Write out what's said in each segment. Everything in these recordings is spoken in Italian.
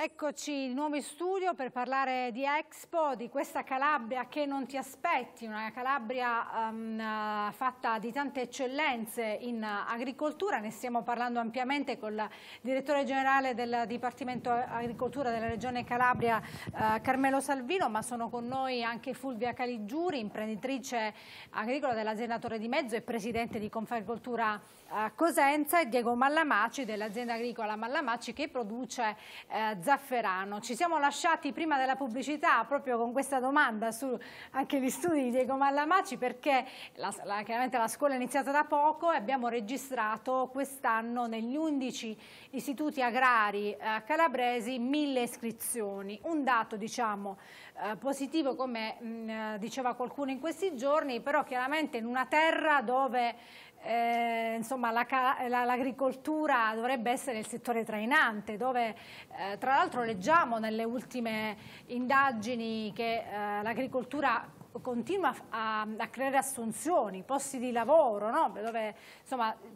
Eccoci il nuovo in studio per parlare di Expo, di questa Calabria che non ti aspetti, una Calabria um, fatta di tante eccellenze in agricoltura, ne stiamo parlando ampiamente con il direttore generale del Dipartimento Agricoltura della Regione Calabria, uh, Carmelo Salvino, ma sono con noi anche Fulvia Caligiuri, imprenditrice agricola dell'azienda Torre di Mezzo e presidente di Confagricoltura uh, Cosenza e Diego Mallamaci dell'azienda agricola Mallamaci che produce uh, Zafferano. Ci siamo lasciati prima della pubblicità proprio con questa domanda su anche gli studi di Diego Mallamaci perché la, la, chiaramente la scuola è iniziata da poco e abbiamo registrato quest'anno negli 11 istituti agrari eh, calabresi mille iscrizioni. Un dato diciamo eh, positivo come mh, mm, diceva qualcuno in questi giorni, però chiaramente in una terra dove eh, insomma, l'agricoltura la, dovrebbe essere il settore trainante, dove eh, tra l'altro leggiamo nelle ultime indagini che eh, l'agricoltura continua a, a, creare assunzioni, posti di lavoro, no? dove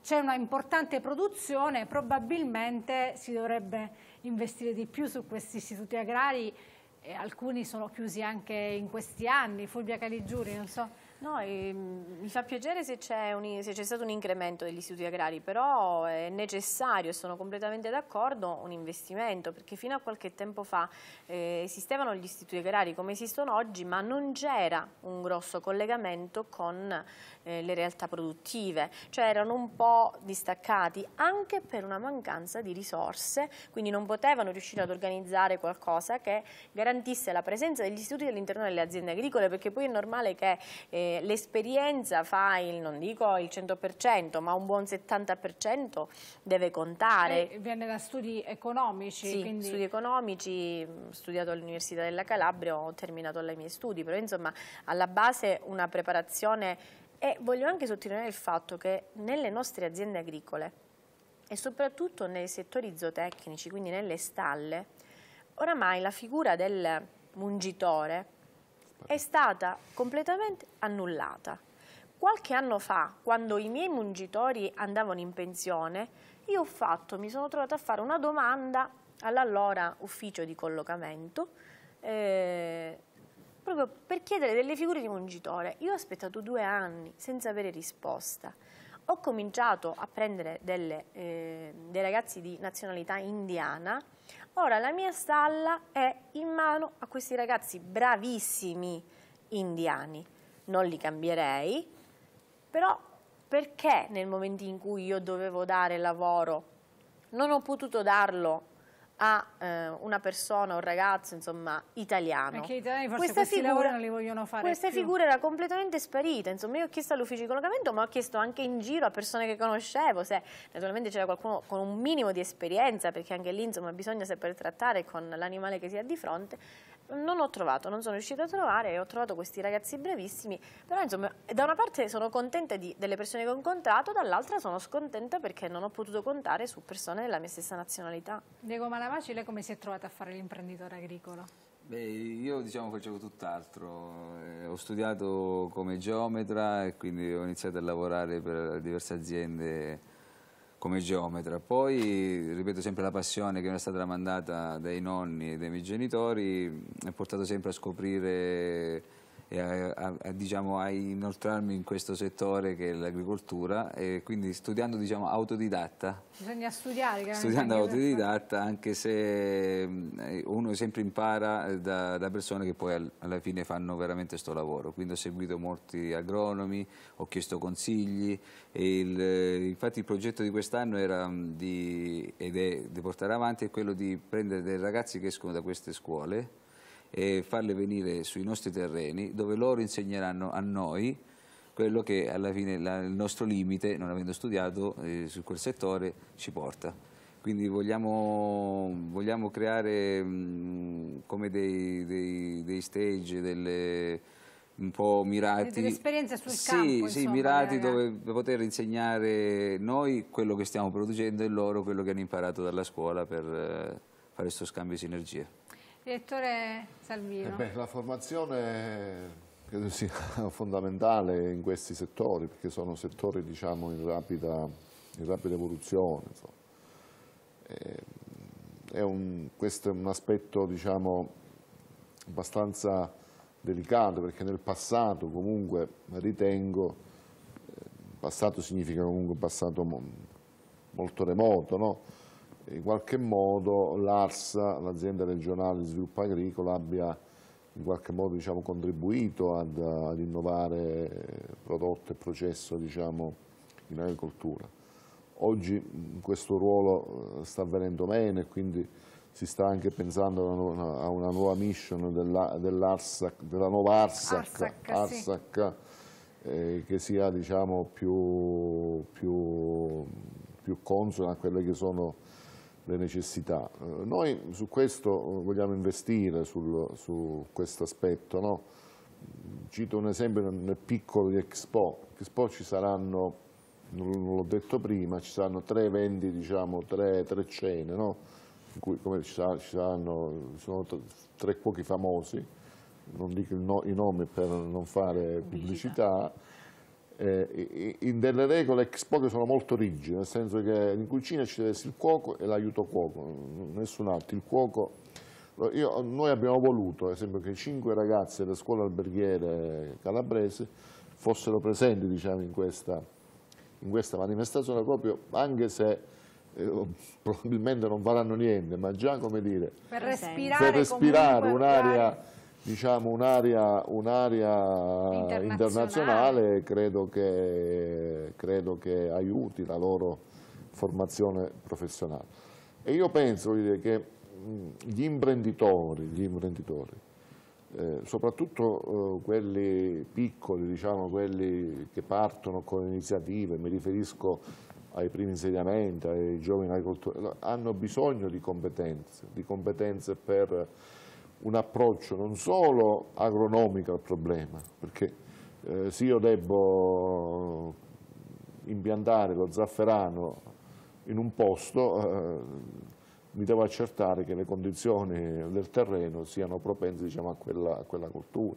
c'è una importante produzione, probabilmente si dovrebbe investire di più su questi istituti agrari e alcuni sono chiusi anche in questi anni, Fulvia Caligiuri, non so. No, e, ehm, mi fa piacere se c'è, stato un incremento degli istituti agrari, però è necessario, e sono completamente d'accordo, un investimento, perché fino a qualche tempo fa eh, esistevano gli istituti agrari come esistono oggi, ma non c'era un grosso collegamento con eh, le realtà produttive, cioè erano un po' distaccati anche per una mancanza di risorse, quindi non potevano riuscire ad organizzare qualcosa che garantisse la presenza degli istituti all'interno delle aziende agricole, perché poi è normale che eh, l'esperienza fa il, non dico il 100%, ma un buon 70% deve contare. E eh, viene da studi economici? Sì, quindi... studi economici, studiato all'Università della Calabria, ho terminato i miei studi, però insomma alla base una preparazione e voglio anche sottolineare il fatto che nelle nostre aziende agricole e soprattutto nei settori zootecnici, quindi nelle stalle, oramai la figura del mungitore è stata completamente annullata. Qualche anno fa, quando i miei mungitori andavano in pensione, io fatto, mi sono trovata a fare una domanda all'allora ufficio di collocamento eh, proprio per chiedere delle figure di mongitore. Io ho aspettato due anni senza avere risposta. Ho cominciato a prendere delle, eh, dei ragazzi di nazionalità indiana, ora la mia stalla è in mano a questi ragazzi bravissimi indiani. Non li cambierei, però perché nel momento in cui io dovevo dare lavoro non ho potuto darlo a eh, una persona, un ragazzo, insomma, italiano. Perché i italiani forse questa questi figura, non li vogliono fare Questa più. figura era completamente sparita, insomma, io ho chiesto all'ufficio di collocamento, ma ho chiesto anche in giro a persone che conoscevo, se naturalmente c'era qualcuno con un minimo di esperienza, perché anche lì, insomma, bisogna saper trattare con l'animale che si ha di fronte, non ho trovato, non sono riuscita a trovare, ho trovato questi ragazzi brevissimi, però insomma da una parte sono contenta di, delle persone che ho incontrato, dall'altra sono scontenta perché non ho potuto contare su persone della mia stessa nazionalità. Diego Malavaci, lei come si è trovata a fare l'imprenditore agricolo? Beh, io diciamo facevo tutt'altro, eh, ho studiato come geometra e quindi ho iniziato a lavorare per diverse aziende come geometra. Poi, ripeto sempre, la passione che mi è stata tramandata dai nonni e dai miei genitori mi ha portato sempre a scoprire e a, a, a, diciamo, a inoltrarmi in questo settore che è l'agricoltura e quindi studiando diciamo, autodidatta. Bisogna studiare. Studiando autodidatta anche se uno sempre impara eh, da, da persone che poi alla fine fanno veramente questo lavoro. Quindi ho seguito molti agronomi, ho chiesto consigli il, infatti il progetto di quest'anno era di, ed è di portare avanti è quello di prendere dei ragazzi che escono da queste scuole e farle venire sui nostri terreni dove loro insegneranno a noi quello che alla fine la, il nostro limite, non avendo studiato eh, su quel settore, ci porta. Quindi vogliamo, vogliamo creare mh, come dei, dei, dei stage, delle, un po' mirati. Dell'esperienza sul sì, campo, Sì, insomma, mirati dove poter insegnare noi quello che stiamo producendo e loro quello che hanno imparato dalla scuola per eh, fare questo scambio di sinergie. Direttore Salvino. Eh beh, la formazione credo sia fondamentale in questi settori, perché sono settori diciamo, in, rapida, in, rapida, evoluzione. Eh, è un, questo è un aspetto diciamo, abbastanza delicato, perché nel passato comunque ritengo, eh, passato significa comunque passato molto remoto, no? in qualche modo l'ARSA, l'azienda regionale di sviluppo agricolo, abbia in qualche modo diciamo, contribuito ad, ad, innovare prodotto e processo diciamo, in agricoltura. Oggi questo ruolo eh, sta avvenendo bene, quindi si sta anche pensando a una, a una nuova mission della, della nuova ARSAC, Arsac, Arsac sì. eh, che sia diciamo, più, più, più consona a quelle che sono le necessità. Eh, noi su questo eh, vogliamo investire, sul, su questo aspetto. No? Cito un esempio nel piccolo di Expo. Expo ci saranno, non l'ho detto prima, ci saranno tre eventi, diciamo, tre, tre cene, no? in cui come ci, saranno, ci saranno sono tre cuochi famosi, non dico no, i nomi per non fare pubblicità eh, in delle regole ex poche sono molto rigide, nel senso che in cucina ci deve essere il cuoco e l'aiuto cuoco, nessun altro, il cuoco io, noi abbiamo voluto, ad esempio, che cinque ragazze delle scuole alberghiere calabrese fossero presenti diciamo, in, questa, in, questa, manifestazione, proprio anche se eh, probabilmente non faranno niente, ma già come dire, per respirare, per respirare un'aria diciamo, un'area, internazionale, internazionale credo, che, credo, che, aiuti la loro formazione professionale. E io penso dire, che gli imprenditori, gli imprenditori eh, soprattutto eh, quelli piccoli, diciamo, quelli che partono con iniziative, mi riferisco ai primi insediamenti, ai giovani agricoltori, hanno bisogno di competenze, di competenze per un approccio non solo agronomico al problema, perché eh, se io devo impiantare lo zafferano in un posto, eh, mi devo accertare che le condizioni del terreno siano propense diciamo, a, quella, a, quella, coltura.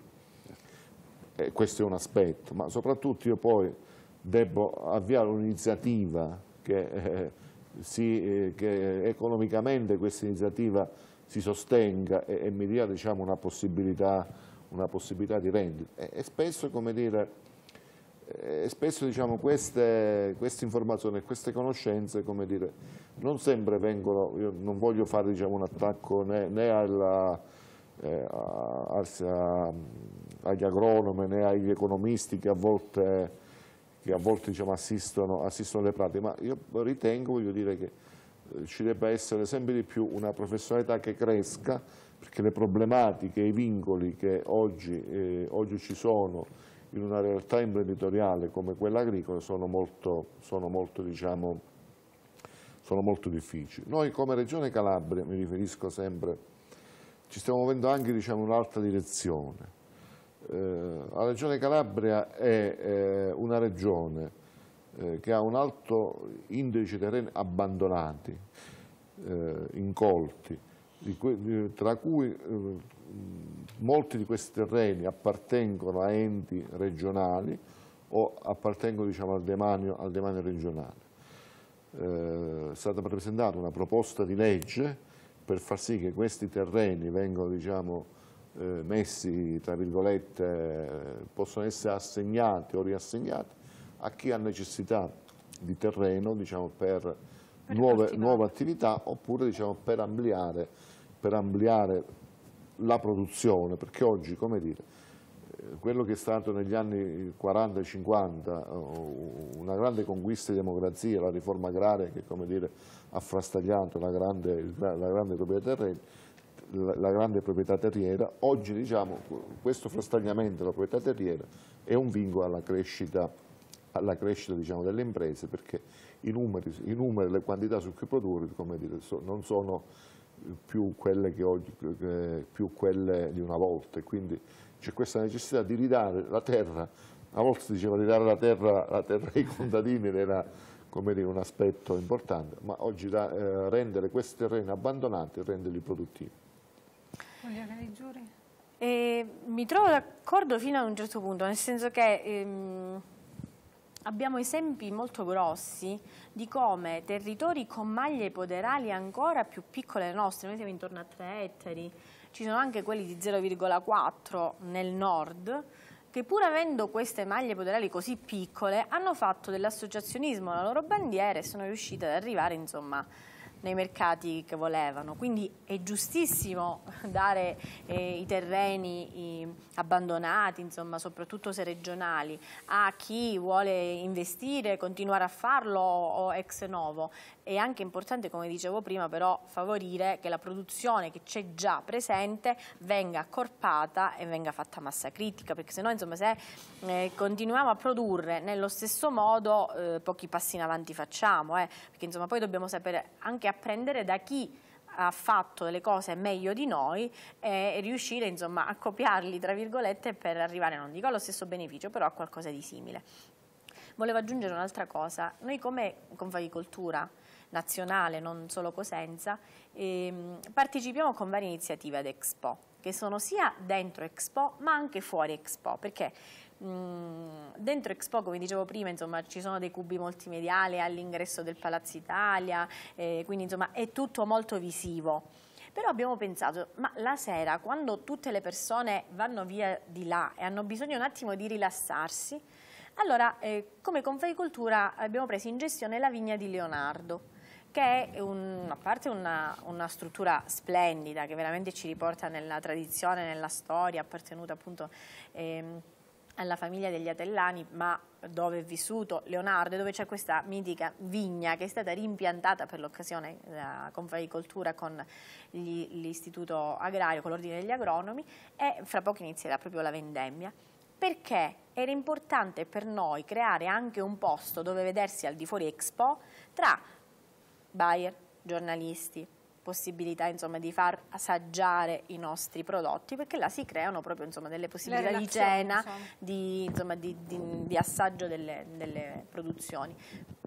Eh, questo è un aspetto, ma soprattutto io poi devo avviare un'iniziativa che, eh, eh, che, economicamente questa iniziativa si sostenga e, e mi dia diciamo, una, possibilità, una, possibilità, di rendita. E, e spesso, dire, e eh, spesso diciamo, queste, queste, informazioni e queste conoscenze dire, non sempre vengono, io non voglio fare diciamo, un attacco né, né alla, eh, a, a, agli agronomi né agli economisti che a volte, che a volte diciamo, assistono, assistono alle pratiche, ma io ritengo, voglio dire che eh, ci debba essere sempre di più una professionalità che cresca, perché le problematiche, i vincoli che oggi, eh, oggi ci sono in una realtà imprenditoriale come quella agricola sono molto, sono molto, diciamo, sono molto difficili. Noi come Regione Calabria, mi riferisco sempre, ci stiamo muovendo anche diciamo, in un'altra direzione. Eh, la Regione Calabria è eh, una regione eh, che ha un alto indice di terreni abbandonati, eh, incolti, cui, tra cui eh, molti di questi terreni appartengono a enti regionali o appartengono diciamo, al, demanio, al, demanio, regionale. Eh, è stata presentata una proposta di legge per far sì che questi terreni vengano diciamo, eh, messi, tra virgolette, eh, possono essere assegnati o riassegnati a chi ha necessità di terreno diciamo, per, per nuove, nuove, attività oppure diciamo, per, ampliare, per, ampliare, la produzione, perché oggi, come dire, eh, quello che è stato negli anni 40 e 50 una grande conquista di democrazia, la riforma agraria che dire, ha frastagliato la grande, la, grande proprietà terrena, la grande proprietà terriera, oggi diciamo, questo frastagliamento della proprietà terriera è un vincolo alla crescita alla crescita diciamo, delle imprese perché i numeri, i numeri, le quantità su cui produrre dire, so, non sono più quelle, oggi, eh, più quelle, di una volta quindi c'è questa necessità di ridare la terra, a volte si diceva ridare la terra, la terra ai contadini era dire, un aspetto importante, ma oggi da, eh, rendere questi terreni abbandonati e renderli produttivi. Eh, mi trovo d'accordo fino a un certo punto, nel senso che ehm Abbiamo esempi molto grossi di come territori con maglie poderali ancora più piccole delle nostre, noi siamo intorno a 3 ettari, ci sono anche quelli di 0,4 nel nord, che pur avendo queste maglie poderali così piccole hanno fatto dell'associazionismo la loro bandiera e sono riuscite ad arrivare insomma, nei mercati che volevano. Quindi è giustissimo dare eh, i terreni i, abbandonati, insomma, soprattutto se regionali, a chi vuole investire, continuare a farlo o ex novo. È anche importante, come dicevo prima, però favorire che la produzione che c'è già presente venga accorpata e venga fatta massa critica, perché se no insomma, se eh, continuiamo a produrre nello stesso modo eh, pochi passi in avanti facciamo, eh, perché insomma, poi dobbiamo sapere anche apprendere da chi ha fatto le cose meglio di noi e riuscire insomma, a copiarli tra virgolette per arrivare non dico allo stesso beneficio però a qualcosa di simile volevo aggiungere un'altra cosa noi come Confavicoltura nazionale, non solo Cosenza, e, ehm, partecipiamo con varie iniziative ad Expo che sono sia dentro Expo ma anche fuori Expo, perché mhmm, dentro Expo, come dicevo prima, insomma, ci sono dei cubi multimediali all'ingresso del Palazzo Italia, eh, quindi insomma, è tutto molto visivo. Però abbiamo pensato, ma la sera, quando tutte le persone vanno via di là e hanno bisogno un attimo di rilassarsi, allora eh, come Confeicoltura abbiamo preso in gestione la vigna di Leonardo che è un, a parte una, una, struttura splendida che veramente ci riporta nella tradizione, nella storia appartenuta appunto ehm, alla famiglia degli Atellani, ma dove è vissuto Leonardo e dove c'è questa mitica vigna che è stata rimpiantata per l'occasione da eh, Confagricoltura con l'istituto agrario, con l'ordine degli agronomi e fra poco inizierà proprio la vendemmia perché era importante per noi creare anche un posto dove vedersi al di fuori Expo tra buyer, giornalisti, possibilità insomma, di far assaggiare i nostri prodotti perché là si creano proprio insomma, delle possibilità di cena, insomma. Di, di, di, di, assaggio delle, delle produzioni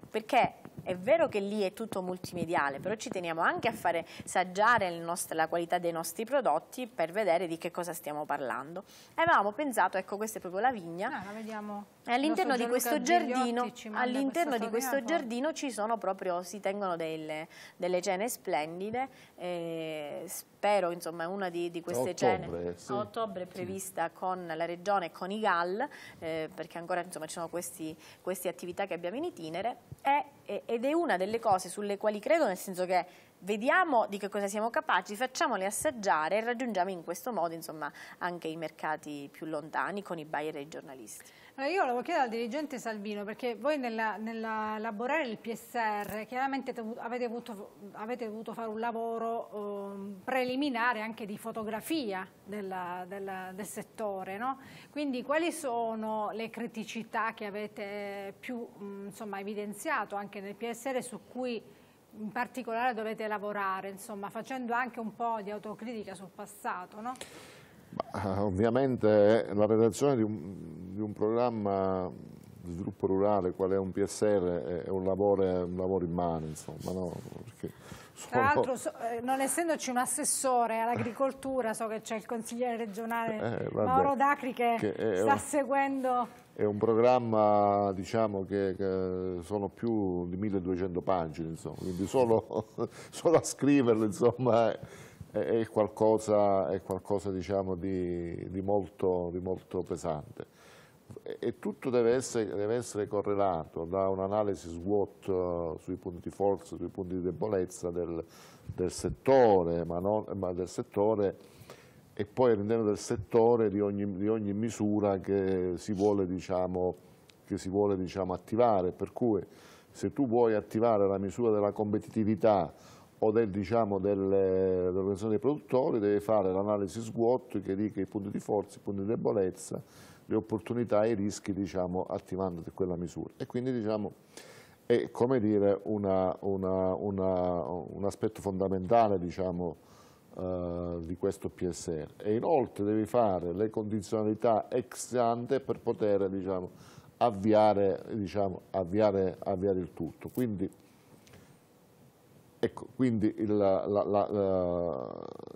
perché è vero che lì è tutto multimediale, però ci teniamo anche a fare saggiare nostro, la qualità dei nostri prodotti per vedere di che cosa stiamo parlando. E avevamo pensato, ecco questa è proprio la vigna, ah, all'interno di questo, giardino, all di questo giardino, ci sono proprio, si tengono delle, delle cene splendide, eh, spero insomma una di, di queste ottobre, cene sì. a ottobre è prevista sì. con la regione e con i GAL, eh, perché ancora insomma ci sono queste attività che abbiamo in itinere è, ed è una delle cose sulle quali credo, nel senso che vediamo di che cosa siamo capaci, facciamole assaggiare e raggiungiamo in questo modo insomma, anche i mercati più lontani con i buyer e i giornalisti. Allora io volevo chiedere al dirigente Salvino, perché voi nell'elaborare nell il PSR chiaramente avete dovuto, avete dovuto, fare un lavoro eh, preliminare anche di fotografia della, della, del settore, no? quindi quali sono le criticità che avete più mh, mm, insomma, evidenziato anche nel PSR su cui in particolare dovete lavorare, insomma, facendo anche un po' di autocritica sul passato, no? Ma, eh, ovviamente eh, la redazione di un, di un, programma di sviluppo rurale, qual è un PSR, è un lavoro, un lavoro in mano, insomma, no? Tra l'altro, so, eh, non essendoci un assessore all'agricoltura, so che c'è il consigliere regionale eh, vabbè, Mauro Dacri che, che sta seguendo è un programma diciamo, che, che, sono più di 1200 pagine, insomma, quindi solo, solo a scriverlo insomma, è, è, qualcosa, è qualcosa diciamo, di, di, molto, di, molto, pesante. E, tutto deve essere, deve essere, correlato da un'analisi SWOT eh, sui punti di forza, sui punti di debolezza del, del settore, ma, non, ma del settore e poi all'interno del settore di ogni, di ogni, misura che si vuole, diciamo, che si vuole diciamo, attivare. Per cui se tu vuoi attivare la misura della competitività o del, diciamo, dell'organizzazione dei produttori, devi fare l'analisi SWOT che dica i punti di forza, i punti di debolezza, le opportunità e i rischi diciamo, attivandoti quella misura. E quindi diciamo, è come dire, una, una, una, un aspetto fondamentale diciamo, eh, di questo PSR e inoltre devi fare le condizionalità ex ante per poter diciamo, avviare, diciamo, avviare, avviare, il tutto. Quindi, ecco, quindi il, la, la, la,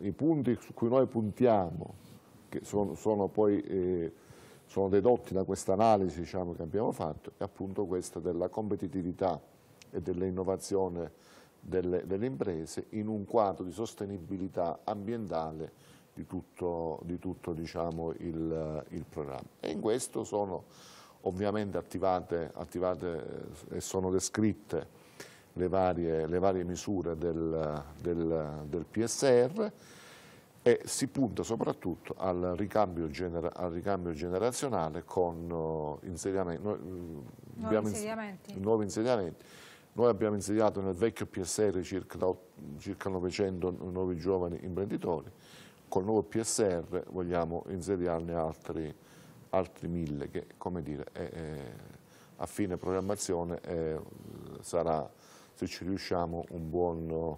eh, i punti su cui noi puntiamo, che sono, sono poi... Eh, sono dedotti da questa analisi diciamo, che abbiamo fatto, è appunto questa della competitività e dell'innovazione delle, delle, imprese in un quadro di sostenibilità ambientale di tutto, di tutto diciamo, il, il, programma. E in questo sono ovviamente attivate, attivate eh, e sono descritte le varie, le varie misure del, del, del, PSR e si punta soprattutto al ricambio, genera, al ricambio generazionale con uh, eh, insediamenti, noi, mm, nuovi, insediamenti. nuovi insediamenti noi abbiamo insediato nel vecchio PSR circa, circa 900 nuovi giovani imprenditori, col nuovo PSR vogliamo insediarne altri, altri 1000 che, come dire, è, è, a fine programmazione è, sarà, se ci riusciamo, un buon...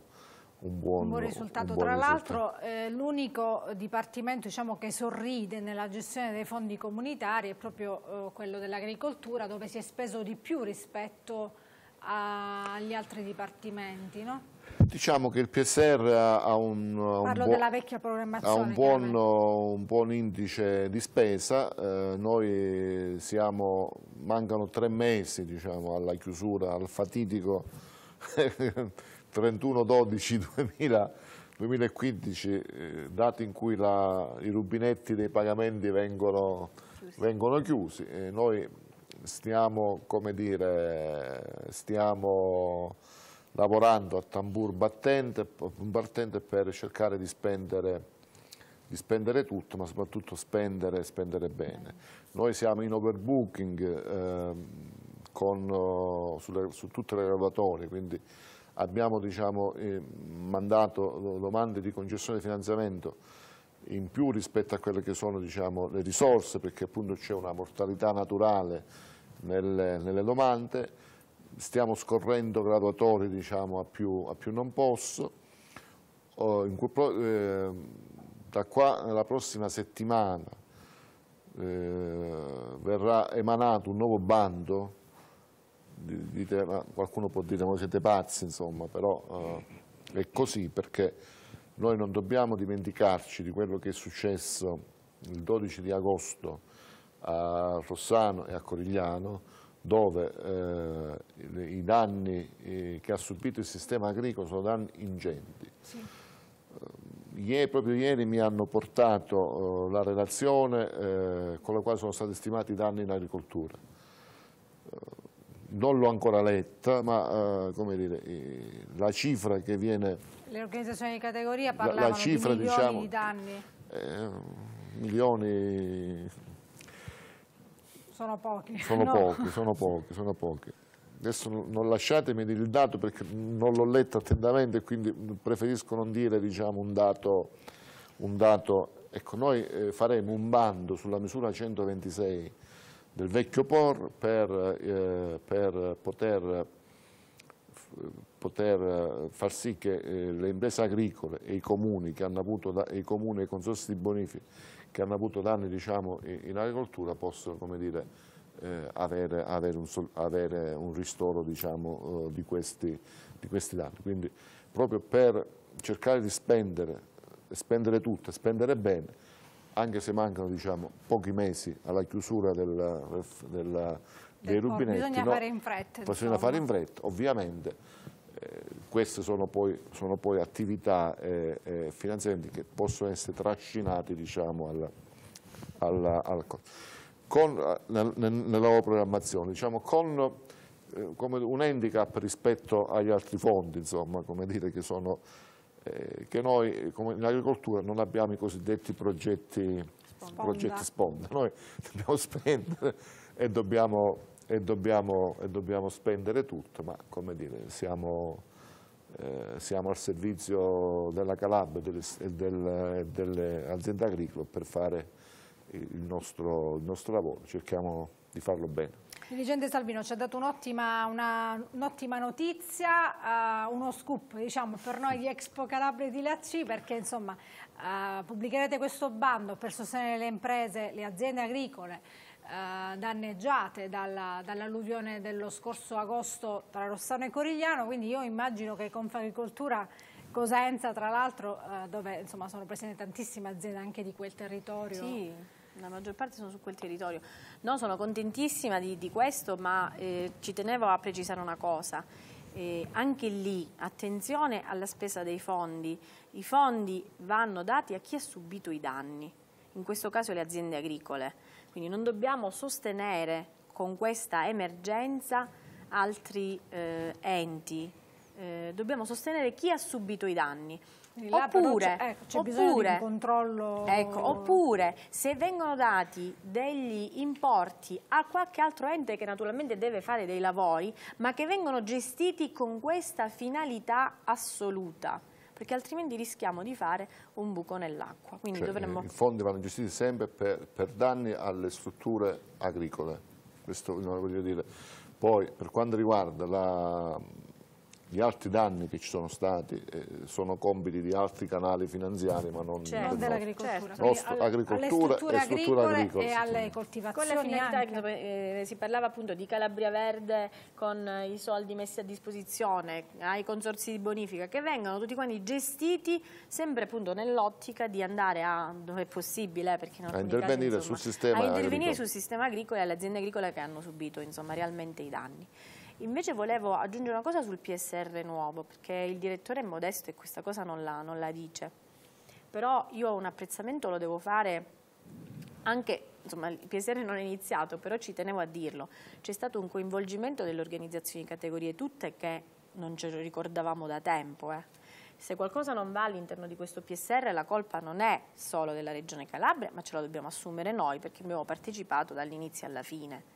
Un buon, un buon, risultato. Un buon Tra l'altro eh, l'unico dipartimento diciamo, che sorride nella gestione dei fondi comunitari è proprio eh, quello dell'agricoltura dove si è speso di più rispetto agli altri dipartimenti, no? Diciamo che il PSR ha un, un, ha un, buon, un buon, indice di spesa, eh, noi siamo, mancano tre mesi diciamo, alla chiusura, al fatidico 31 12 2015, eh, dati in cui la, i rubinetti dei pagamenti vengono, vengono chiusi. Eh, noi stiamo, come dire, stiamo lavorando a tambur battente, battente per cercare di spendere di spendere tutto, ma soprattutto spendere, spendere bene. Noi siamo in overbooking eh, con, sulle, su tutte le graduatorie, quindi abbiamo diciamo, eh, mandato domande di concessione di finanziamento in più rispetto a quelle che sono diciamo, le risorse, perché appunto c'è una mortalità naturale nelle, nelle domande, stiamo scorrendo graduatori diciamo, a, più, a, più, non posso, oh, cui, eh, da qua alla prossima settimana eh, verrà emanato un nuovo bando, di, di qualcuno può dire voi siete pazzi, insomma, però eh, è così perché noi non dobbiamo dimenticarci di quello che è successo il 12 di agosto a Rossano e a Corigliano, dove eh, i danni eh, che ha subito il sistema agricolo sono danni ingenti. Sì. Ieri, eh, proprio ieri mi hanno portato eh, la relazione eh, con la quale sono stati stimati i danni in agricoltura. non l'ho ancora letta, ma dire, la cifra che viene... Le organizzazioni di categoria parlavano la, la cifra, di diciamo, milioni diciamo, di danni. milioni sono pochi. Sono no. pochi, sono pochi, sono pochi. Adesso non lasciatemi dire il dato perché non l'ho letto attentamente, quindi preferisco non dire diciamo, un dato. Un dato. Ecco, noi eh, faremo un bando sulla misura 126 del vecchio POR per, eh, per poter, poter, far sì che eh, le imprese agricole e i comuni che hanno avuto da, i comuni e i consorsi di bonifica che hanno avuto danni diciamo, in agricoltura possono dire, eh, avere, avere, un, avere, un, ristoro diciamo, eh, di, questi, di, questi, danni. Quindi proprio per cercare di spendere, spendere tutto, spendere bene, anche se mancano diciamo, pochi mesi alla chiusura della, della, dei rubinetti, bisogna, no, fare, in fretta, bisogna fare in fretta, ovviamente eh, queste sono poi, sono poi attività eh, eh finanziamenti che possono essere trascinati diciamo, alla, alla, alla, con, nel, nella loro programmazione, diciamo, con eh, come un handicap rispetto agli altri fondi, insomma, come dire che, sono, eh, che noi in agricoltura non abbiamo i cosiddetti progetti sponda. progetti sponda, noi dobbiamo spendere e dobbiamo e dobbiamo, e dobbiamo spendere tutto, ma come dire, siamo, eh, siamo al servizio della Calabria e delle, del, delle, aziende agricole per fare il nostro, il nostro lavoro, cerchiamo di farlo bene. Dirigente Salvino ci ha dato un'ottima un notizia, uh, uno scoop diciamo, per noi di Expo Calabria di Lacci perché insomma, uh, pubblicherete questo bando per sostenere le imprese, le aziende agricole eh, danneggiate dalla, dall'alluvione dello scorso agosto tra Rossano e Corigliano, quindi io immagino che Confagricoltura Cosenza, tra l'altro, eh, dove insomma, sono presenti tantissime aziende anche di quel territorio. Sì. La maggior parte sono su quel territorio. No, sono contentissima di, di questo, ma eh, ci tenevo a precisare una cosa. Eh, anche lì attenzione alla spesa dei fondi. I fondi vanno dati a chi ha subito i danni, in questo caso le aziende agricole. Quindi non dobbiamo sostenere con questa emergenza altri eh, enti, eh, dobbiamo sostenere chi ha subito i danni. Oppure, cioè, ecco, oppure, controllo... ecco, oppure, se vengono dati degli importi a qualche altro ente che naturalmente deve fare dei lavori, ma che vengono gestiti con questa finalità assoluta, perché altrimenti rischiamo di fare un buco nell'acqua. Cioè, dovremmo... I fondi vanno gestiti sempre per, per danni alle strutture agricole. Questo non lo voglio dire. Poi per quanto riguarda la gli altri danni che ci sono stati eh, sono compiti di altri canali finanziari ma non certo, dell'agricoltura nostro, certo. agricoltura alle e agricole e alle coltivazioni con la finalità anche. Che, eh, si parlava appunto di Calabria Verde con i soldi messi a disposizione ai consorsi di bonifica che vengono tutti quanti gestiti sempre appunto nell'ottica di andare a dove è possibile eh, perché non a intervenire, caso, insomma, sul, sistema a intervenire sul sistema agricolo e alle aziende agricole che hanno subito insomma realmente i danni Invece volevo aggiungere una cosa sul PSR nuovo, perché il direttore è modesto e questa cosa non la, non la dice. Però io ho un apprezzamento lo devo fare anche insomma il PSR non è iniziato, però ci tenevo a dirlo, c'è stato un coinvolgimento delle organizzazioni di categorie tutte che non ce lo ricordavamo da tempo. Eh. Se qualcosa non va all'interno di questo PSR la colpa non è solo della Regione Calabria, ma ce la dobbiamo assumere noi perché abbiamo partecipato dall'inizio alla fine.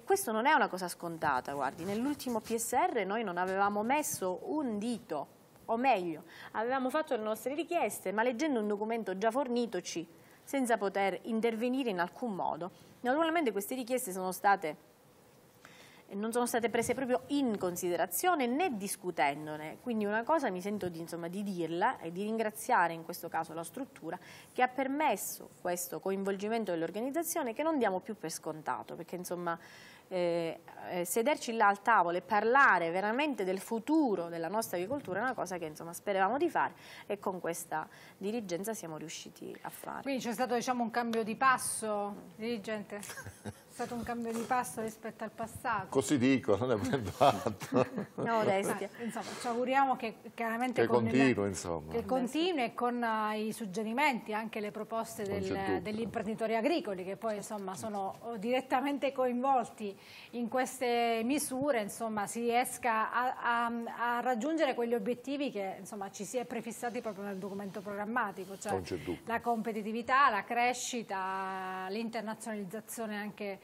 E questo non è una cosa scontata, guardi, nell'ultimo PSR noi non avevamo messo un dito, o meglio, avevamo fatto le nostre richieste, ma leggendo un documento già fornitoci, senza poter intervenire in alcun modo. Naturalmente queste richieste sono state non sono state prese proprio in considerazione né discutendone. Quindi una cosa mi sento di, insomma, di dirla e di ringraziare in questo caso la struttura che ha permesso questo coinvolgimento dell'organizzazione che non diamo più per scontato, perché insomma... Eh, eh sederci là al tavolo e parlare veramente del futuro della nostra agricoltura è una cosa che insomma, speravamo di fare e con questa dirigenza siamo riusciti a fare. Quindi c'è stato diciamo, un cambio di passo, dirigente? stato un cambio di passo rispetto al passato. Così dico, non ne prendo fatto. no, Destia. Insomma, ci auguriamo che chiaramente... Che continui, le, insomma. Che continui con uh, i suggerimenti, anche le proposte del, degli imprenditori agricoli, che poi insomma sono direttamente coinvolti in queste misure, insomma si riesca a, a, a raggiungere quegli obiettivi che insomma ci si è prefissati proprio nel documento programmatico, cioè la competitività, la crescita, l'internazionalizzazione anche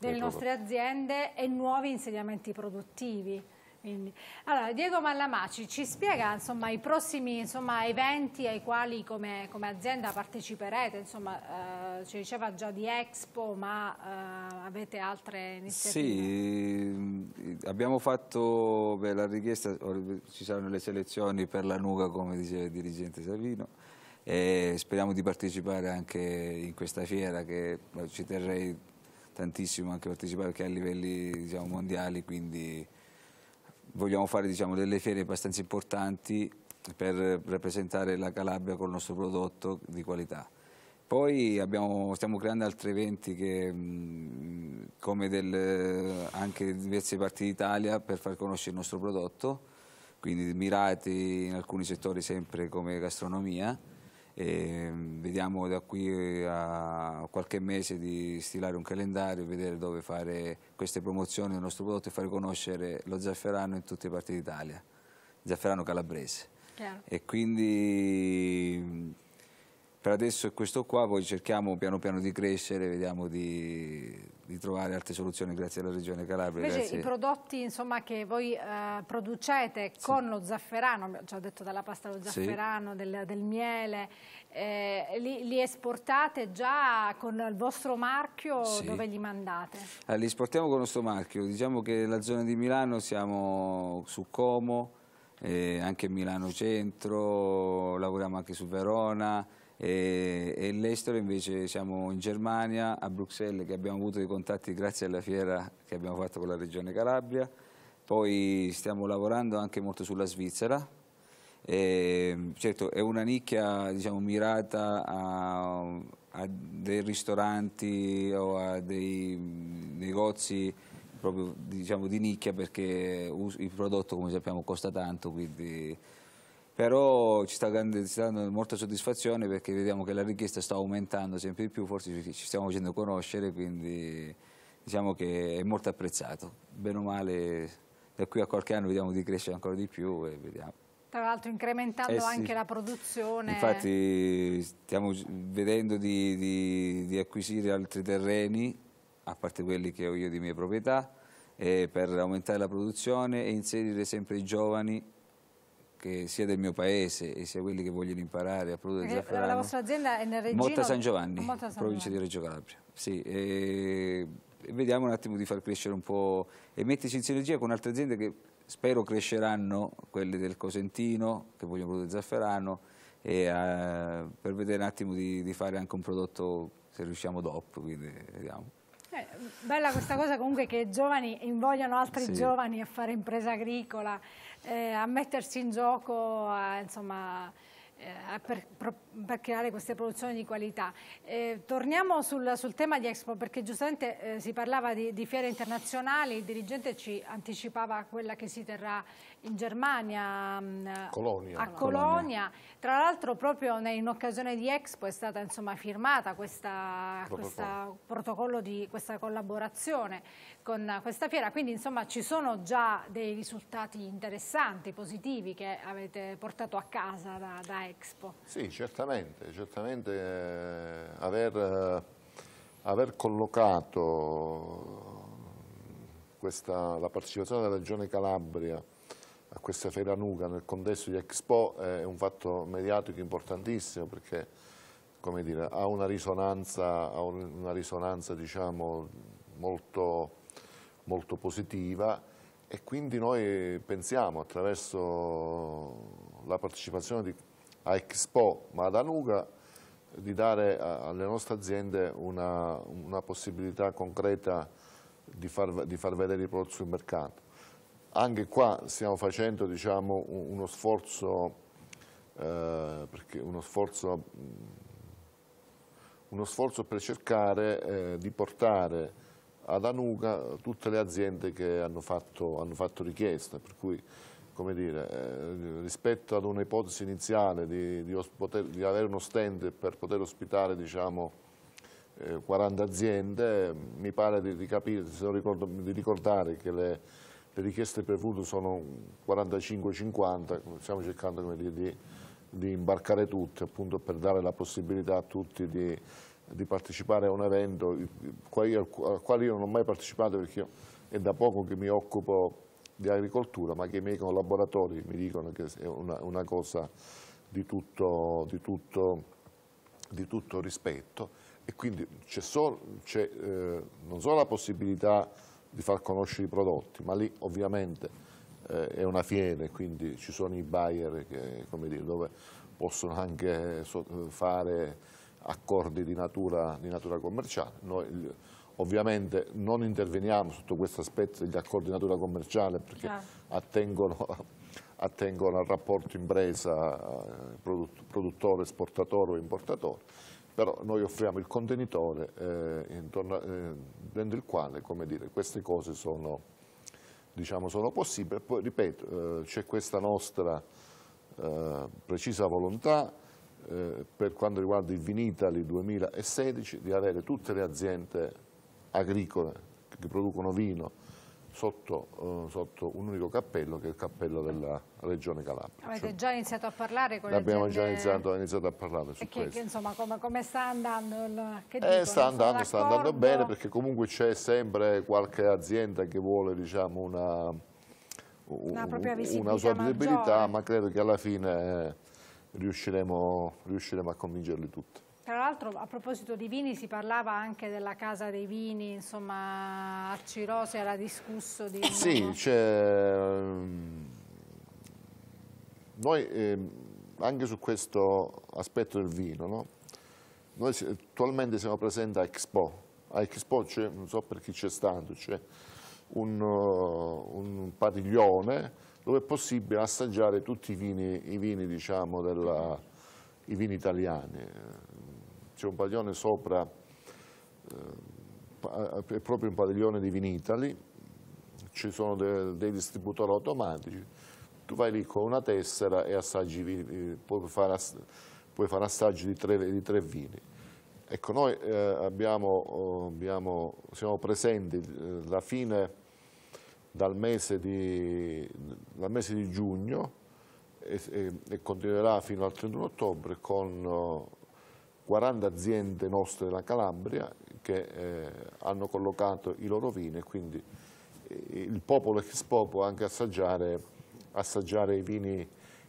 delle nostre aziende e nuovi insediamenti produttivi. Quindi. Allora, Diego Mallamaci ci spiega insomma, i prossimi insomma, eventi ai quali come, come azienda parteciperete, insomma, eh, ci diceva già di Expo, ma eh, avete altre iniziative? Sì, ehm, abbiamo fatto beh, la richiesta, ci saranno le selezioni per la Nuga come diceva il dirigente Savino e speriamo di partecipare anche in questa fiera che eh, ci terrei tantissimo anche partecipare perché a livelli diciamo, mondiali, quindi vogliamo fare diciamo, delle fiere abbastanza importanti per rappresentare la Calabria con il nostro prodotto di qualità. Poi abbiamo, stiamo creando altri eventi che, come del, anche in diverse parti d'Italia per far conoscere il nostro prodotto, quindi mirati in alcuni settori sempre come gastronomia e vediamo da qui a qualche mese di stilare un calendario e vedere dove fare queste promozioni del nostro prodotto e far conoscere lo zafferano in tutte le parti d'Italia, zafferano calabrese. Chiaro. E quindi per adesso è questo qua, poi cerchiamo piano piano di crescere, vediamo di, di trovare altre soluzioni grazie alla Regione Calabria. Invece grazie. i prodotti insomma, che voi eh, producete con sì. lo zafferano, ci ho detto dalla pasta allo zafferano, sì. del, del, miele, eh, li, li, esportate già con il vostro marchio sì. dove li mandate? Allora, eh, li esportiamo con il nostro marchio, diciamo che la zona di Milano siamo su Como, eh, anche Milano Centro, lavoriamo anche su Verona, e, e l'estero invece siamo in Germania, a Bruxelles che abbiamo avuto dei contatti grazie alla fiera che abbiamo fatto con la regione Calabria, poi stiamo lavorando anche molto sulla Svizzera, e, certo è una nicchia diciamo, mirata a, a, dei ristoranti o a dei negozi proprio diciamo, di nicchia perché il prodotto come sappiamo costa tanto quindi però ci sta, grande, ci sta, dando molta soddisfazione perché vediamo che la richiesta sta aumentando sempre di più, forse ci, stiamo facendo conoscere, quindi diciamo che è molto apprezzato. Bene o male, da qui a qualche anno vediamo di crescere ancora di più e vediamo. Tra l'altro incrementando eh sì. anche la produzione. Infatti stiamo vedendo di, di, di acquisire altri terreni, a parte quelli che ho io di mia proprietà, eh, per aumentare la produzione e inserire sempre i giovani che sia del mio paese e sia quelli che vogliono imparare a produrre Perché zafferano. La vostra azienda è nel Reggino? Motta San Giovanni, Motta San provincia Giovanni. di Reggio Calabria. Sì, e vediamo un attimo di far crescere un po' e metterci in sinergia con altre aziende che spero cresceranno, quelle del Cosentino, che vogliono produrre zafferano, e, a, eh, per vedere un attimo di, di, fare anche un prodotto, se riusciamo, dopo, quindi vediamo. Eh, bella questa cosa comunque che i giovani invogliano altri sì. giovani a fare impresa agricola, eh, a mettersi in gioco, a, insomma, eh, per, per, creare queste produzioni di qualità. Eh, torniamo sul, sul, tema di Expo perché giustamente eh, si parlava di, di, fiere internazionali, il dirigente ci anticipava quella che si terrà in Germania, mm, Colonia. a Colonia. Colonia. Tra l'altro proprio in occasione di Expo è stata insomma, firmata questa, questa, protocollo di, questa collaborazione con questa fiera, quindi insomma ci sono già dei risultati interessanti, positivi che avete portato a casa da, da Expo. Sì, certamente, certamente eh, aver, eh, aver collocato questa, la partecipazione della Regione Calabria a questa Fiera Nuga nel contesto di Expo è un fatto mediatico importantissimo perché dire, ha una risonanza, ha una risonanza diciamo, molto, molto positiva e quindi noi pensiamo attraverso la partecipazione di, a Expo ma ad Anuga di dare alle nostre aziende una, una possibilità concreta di far, di far vedere i prodotti sul mercato. Anche qua stiamo facendo diciamo, uno, sforzo, eh, uno, sforzo, mm, uno sforzo, per cercare eh, di portare ad Anuga tutte le aziende che hanno fatto, hanno fatto richiesta, per cui come dire, eh, rispetto ad un'ipotesi iniziale di, di, poter, di, avere uno stand per poter ospitare diciamo, eh, 40 aziende, mi pare di, di capire, di ricordare che le le richieste per voto sono 45-50, stiamo cercando dire, di, di, imbarcare tutte appunto per dare la possibilità a tutti di, di partecipare a un evento al quale io non ho mai partecipato perché è da poco che mi occupo di agricoltura, ma che i miei collaboratori mi dicono che è una, una cosa di tutto, di, tutto, di tutto, rispetto e quindi c'è eh, non solo la possibilità di far conoscere i prodotti, ma lì ovviamente eh, è una fiera e quindi ci sono i buyer che, dire, dove possono anche eh, so fare accordi di natura, di natura commerciale. Noi, ovviamente non interveniamo sotto questo aspetto degli accordi di natura commerciale perché ah. attengono, attengono, al rapporto impresa, eh, produttore, esportatore o importatore, però noi offriamo il contenitore eh, intorno, eh, dentro il quale dire, queste cose sono, diciamo, sono, possibili. Poi, ripeto, eh, c'è questa nostra eh, precisa volontà eh, per quanto riguarda il Vinitali 2016 di avere tutte le aziende agricole che producono vino sotto, eh, sotto, un unico cappello che è il cappello della Regione Calabria. Avete cioè, già iniziato a parlare con Abbiamo le aziende... già iniziato, iniziato, a parlare su e che, questo. Che, insomma, come, come, sta andando? Il... Che eh, dicono, sta, andando, sta andando bene perché comunque c'è sempre qualche azienda che vuole diciamo, una, una, sua visibilità, ma credo che alla fine eh, riusciremo, riusciremo a convincerli tutti. Tra l'altro a proposito di vini si parlava anche della casa dei vini, insomma a Ciro era discusso di... Sì, cioè, noi eh, anche su questo aspetto del vino, no? noi attualmente siamo presenti a Expo, a Expo c'è, non so per chi c'è stato, c'è un, un, padiglione dove è possibile assaggiare tutti i vini, i vini, diciamo, della, i vini italiani c'è un padiglione sopra, eh, è proprio un padiglione di Vinitali, ci sono de, dei distributori automatici, tu vai lì con una tessera e assaggi, puoi, fare, puoi fare assaggi di tre, di tre vini. Ecco, noi eh, abbiamo, oh, abbiamo, siamo presenti eh, la fine dal mese di, dal mese di giugno e, e, e, continuerà fino al 31 ottobre con oh, 40 aziende nostre della Calabria che eh, hanno collocato i loro vini e quindi eh, il popolo ex può anche assaggiare, assaggiare i, vini,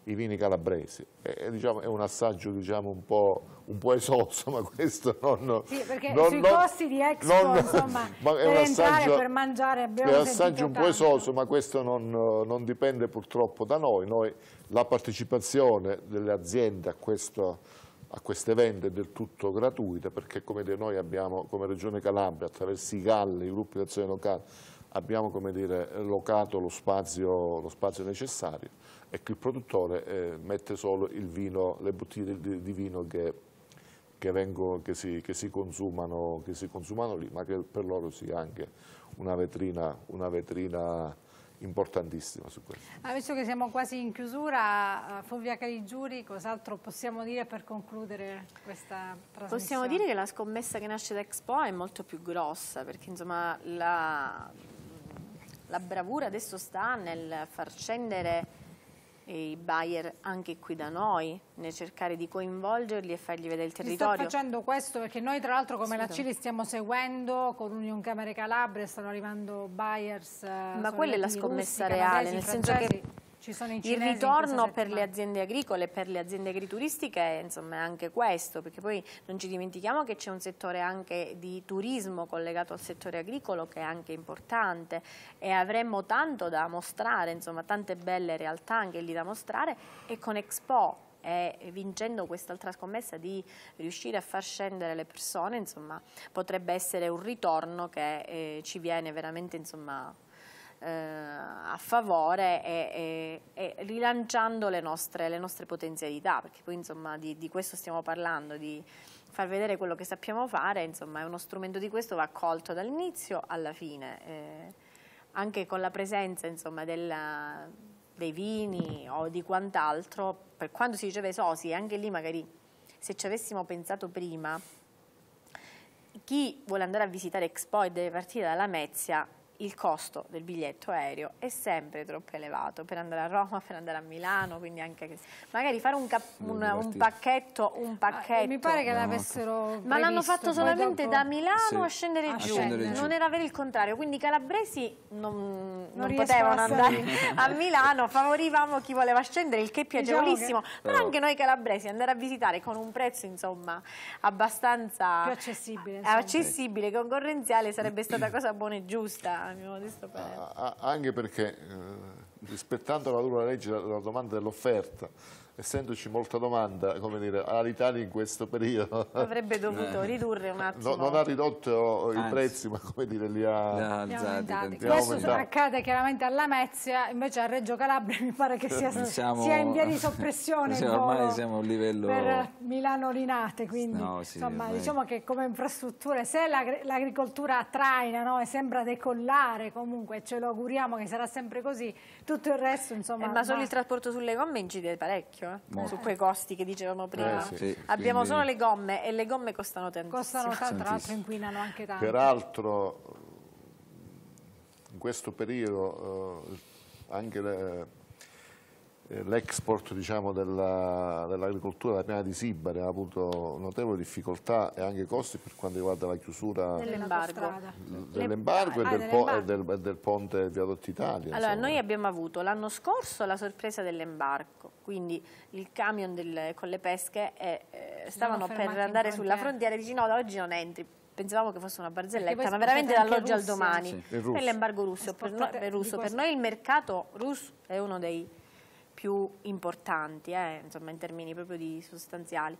i, vini, calabresi. E, diciamo, è un assaggio diciamo, un, po', un, po', esoso, ma questo non... Sì, perché non, sui non, costi di Expo, non, insomma, ma è per assaggio, per mangiare abbiamo È un assaggio un po' esoso, ma questo non, non dipende purtroppo da noi. Noi la partecipazione delle aziende a questo a queste vende del tutto gratuite perché come dire, noi abbiamo come Regione Calabria attraverso i galli, i gruppi di azione locale, abbiamo come dire, locato lo spazio, lo spazio, necessario e che il produttore eh, mette solo il vino, le bottiglie di, di vino che, che, vengono, che, si, che, si consumano, che si consumano lì ma che per loro sia anche una vetrina, una vetrina importantissimo su questo. Ah, visto che siamo quasi in chiusura, eh, Fulvia Caligiuri, cos'altro possiamo dire per concludere questa trasmissione? Possiamo dire che la scommessa che nasce da Expo è molto più grossa, perché insomma la, la bravura adesso sta nel far scendere i buyer anche qui da noi, nel cercare di coinvolgerli e fargli vedere il territorio. Sto facendo questo perché noi tra l'altro come la Cili stiamo seguendo con Union Camere Calabria, stanno arrivando buyers. Eh, Ma quella è la scommessa reale, nel francesi. senso che il ritorno per le aziende agricole e per le aziende agrituristiche è insomma, anche questo, perché poi non ci dimentichiamo che c'è un settore anche di turismo collegato al settore agricolo che è anche importante e avremmo tanto da mostrare, insomma, tante belle realtà anche lì da mostrare e con Expo e vincendo quest'altra scommessa di riuscire a far scendere le persone, insomma, potrebbe essere un ritorno che eh, ci viene veramente, insomma, eh, a favore e, e, e rilanciando le nostre, le nostre, potenzialità, perché poi insomma di, di questo stiamo parlando, di far vedere quello che sappiamo fare, insomma è uno strumento di questo va accolto dall'inizio alla fine, eh, anche con la presenza insomma della, dei vini o di quant'altro, per quando si diceva esosi, anche lì magari se ci avessimo pensato prima, chi vuole andare a visitare Expo e deve partire dalla Mezia il costo del biglietto aereo è sempre troppo elevato per andare a Roma, per andare a Milano, quindi anche magari fare un, un, un pacchetto, un ah, pacchetto. Ah, mi pare che no, l'avessero Ma l'hanno fatto solamente dopo... da Milano sì. a scendere, a giù. Scendere non era vero il contrario, quindi i calabresi non, non, non potevano andare a Milano, favorivamo chi voleva scendere, il che è piacevolissimo, diciamo che... però anche noi calabresi andare a visitare con un prezzo insomma abbastanza Più accessibile, eh, insomma. accessibile, concorrenziale sarebbe stata cosa buona e giusta cranio di sto ah, ah, anche perché, eh, rispettando la dura legge della domanda e dell'offerta, essendoci molta domanda, come dire, all'Italia in questo periodo... Avrebbe dovuto eh. ridurre un attimo... No, non ha ridotto i prezzi, ma come dire, li ha... Li aumentati. Questo aumentati. accade chiaramente alla Mezia, invece a Reggio Calabria mi pare che sia, siamo... sia in via di soppressione. Sì, ormai siamo a un livello... Per Milano-Rinate, quindi no, sì, insomma, ormai... diciamo che come infrastrutture, se l'agricoltura traina no, e sembra decollare comunque, ce lo auguriamo che sarà sempre così, tutto il resto insomma... Eh, ma solo il trasporto sulle gomme incide parecchio parecchio, eh? su quei costi che dicevamo prima. Eh, sì. Abbiamo Quindi... solo le gomme e le gomme costano tantissimo. Costano tanto, tra l'altro inquinano anche tanto. Peraltro eh, in questo periodo eh, anche le l'export diciamo, dell'agricoltura della piana di Sibari ha avuto notevoli difficoltà e anche costi per quanto riguarda la chiusura dell'embargo dell ah, e, del ah, dell del, del, del ponte Viadotto Italia. Allora, insomma. noi abbiamo avuto l'anno scorso la sorpresa dell'embargo, quindi il camion con le pesche è, eh, stavano per andare sulla frontiera e dici no, da oggi non entri, pensavamo che fosse una barzelletta, ma veramente dall'oggi al domani. Sì. È l'embargo russo, per noi, russo. per noi il mercato russo è uno dei più importanti, eh, insomma in termini proprio di sostanziali.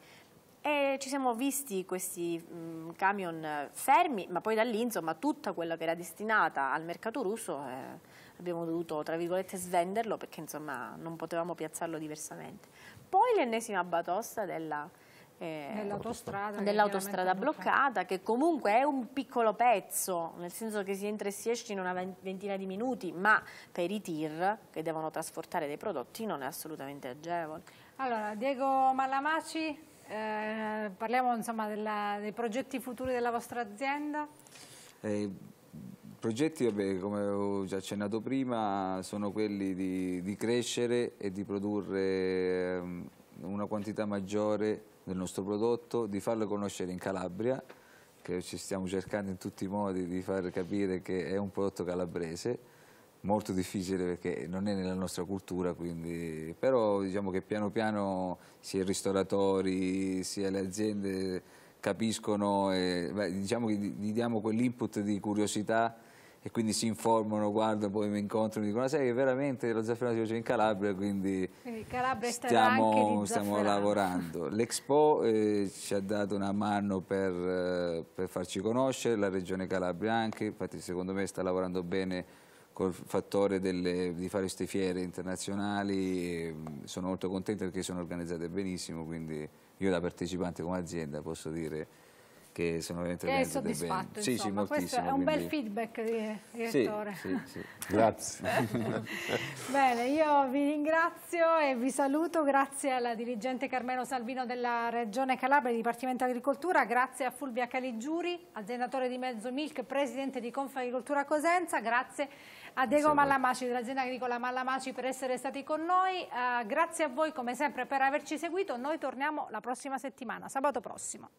E ci siamo visti questi mh, mm, camion fermi, ma poi da lì insomma tutta quella che era destinata al mercato russo eh, abbiamo dovuto tra virgolette svenderlo perché insomma non potevamo piazzarlo diversamente. Poi l'ennesima batosta della eh, dell'autostrada, dell'autostrada bloccata, che comunque è un piccolo pezzo, nel senso che si entra e si esce in una ventina di minuti, ma per i tir che devono trasportare dei prodotti non è assolutamente agevole. Allora, Diego Malamaci, eh, parliamo insomma, della, dei progetti futuri della vostra azienda. Eh, progetti, vabbè, come ho già accennato prima, sono quelli di, di crescere e di produrre ehm, una quantità maggiore del nostro prodotto, di farlo conoscere in Calabria, che ci stiamo cercando in tutti i modi di far capire che è un prodotto calabrese, molto difficile perché non è nella nostra cultura, quindi... però diciamo che piano piano sia i ristoratori, sia le aziende capiscono, e, beh, diciamo che gli diamo quell'input di curiosità e quindi si informano, guardano, poi mi incontrano e dicono sai che veramente lo zafferano si faceva in Calabria, quindi, Calabria stiamo, stiamo lavorando. L'Expo eh, ci ha dato una mano per, eh, per, farci conoscere, la Regione Calabria anche, infatti secondo me sta lavorando bene col fattore delle, di fare queste fiere internazionali, sono molto contento perché sono organizzate benissimo, quindi io da partecipante come azienda posso dire che sono veramente è soddisfatto del bene. Sì, sì, moltissimo. è un quindi... bel feedback, direttore. Sì, sì, sì. Grazie. bene, io vi ringrazio e vi saluto, grazie alla dirigente Carmelo Salvino della Regione Calabria, Dipartimento Agricoltura, grazie a Fulvia Caligiuri, azzendatore di Mezzo Milk, presidente di Confagricoltura Cosenza, grazie a Diego Mallamaci dell'azienda agricola Mallamaci per essere stati con noi, uh, grazie a voi come sempre per averci seguito, noi torniamo la prossima settimana, sabato prossimo.